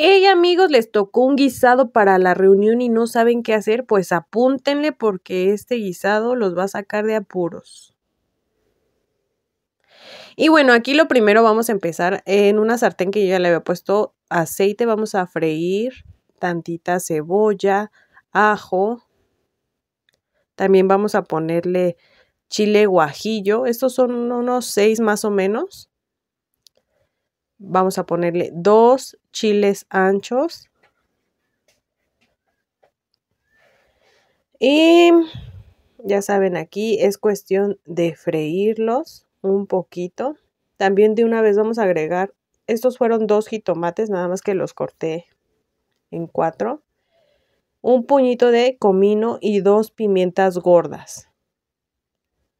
Hey amigos, les tocó un guisado para la reunión y no saben qué hacer, pues apúntenle porque este guisado los va a sacar de apuros. Y bueno, aquí lo primero vamos a empezar en una sartén que yo ya le había puesto aceite, vamos a freír tantita cebolla, ajo. También vamos a ponerle chile guajillo. Estos son unos seis más o menos vamos a ponerle dos chiles anchos. Y ya saben, aquí es cuestión de freírlos un poquito. También de una vez vamos a agregar, estos fueron dos jitomates, nada más que los corté en cuatro. Un puñito de comino y dos pimientas gordas.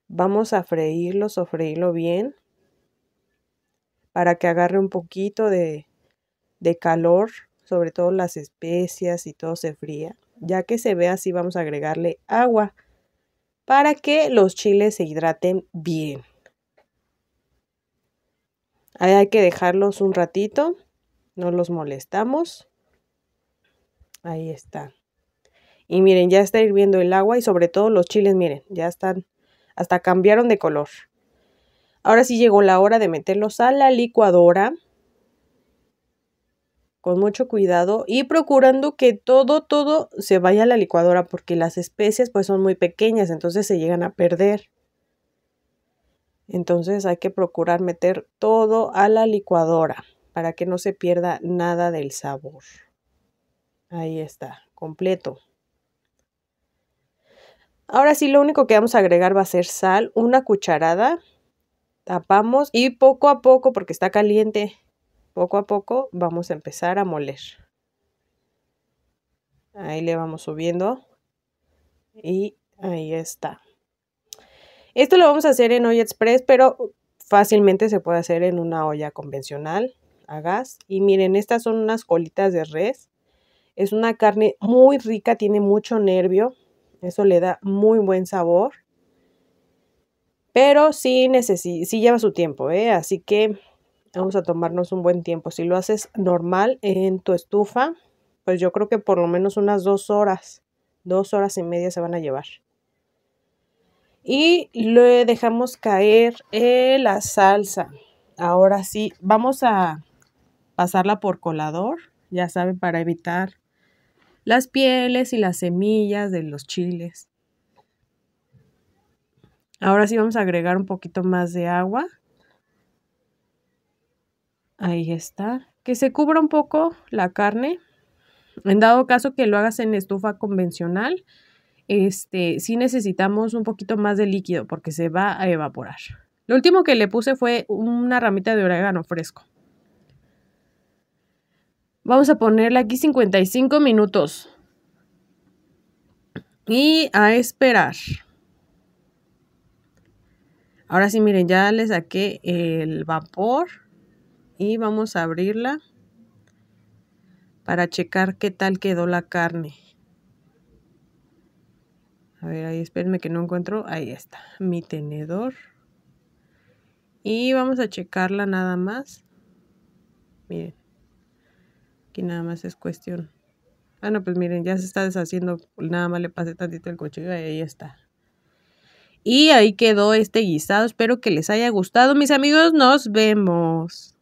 Vamos a freírlo, bien para que agarre un poquito de, de calor, sobre todo las especias y todo se fría. Ya que se ve así, vamos a agregarle agua para que los chiles se hidraten bien. Ahí hay que dejarlos un ratito, no los molestamos. Ahí está. Y miren, ya está hirviendo el agua y sobre todo los chiles, miren, ya están, hasta cambiaron de color. Ahora sí llegó la hora de meterlos a la licuadora con mucho cuidado y procurando que todo, todo se vaya a la licuadora porque las especias pues son muy pequeñas, entonces se llegan a perder. Entonces hay que procurar meter todo a la licuadora para que no se pierda nada del sabor. Ahí está, completo. Ahora sí, lo único que vamos a agregar va a ser sal, una cucharada tapamos y poco a poco, porque está caliente, poco a poco vamos a empezar a moler. Ahí le vamos subiendo y ahí está. Esto lo vamos a hacer en olla express, pero fácilmente se puede hacer en una olla convencional a gas. Y miren, estas son unas colitas de res. Es una carne muy rica, tiene mucho nervio. Eso le da muy buen sabor. Pero sí, lleva su tiempo, ¿eh? Así que vamos a tomarnos un buen tiempo. Si lo haces normal en tu estufa, pues yo creo que por lo menos unas dos horas, dos horas y media se van a llevar. Y le dejamos caer eh, la salsa. Ahora sí, vamos a pasarla por colador, ya saben, para evitar las pieles y las semillas de los chiles. Ahora sí vamos a agregar un poquito más de agua. Ahí está. Que se cubra un poco la carne. En dado caso que lo hagas en estufa convencional, este, sí necesitamos un poquito más de líquido porque se va a evaporar. Lo último que le puse fue una ramita de orégano fresco. Vamos a ponerle aquí 55 minutos. Y a esperar. Ahora sí, miren, ya le saqué el vapor y vamos a abrirla para checar qué tal quedó la carne. A ver, ahí espérenme que no encuentro. Ahí está, mi tenedor. Y vamos a checarla nada más. Miren, aquí nada más es cuestión. Ah, no, pues miren, ya se está deshaciendo. Nada más le pasé tantito el cuchillo y ahí está. Y ahí quedó este guisado. Espero que les haya gustado, mis amigos. Nos vemos.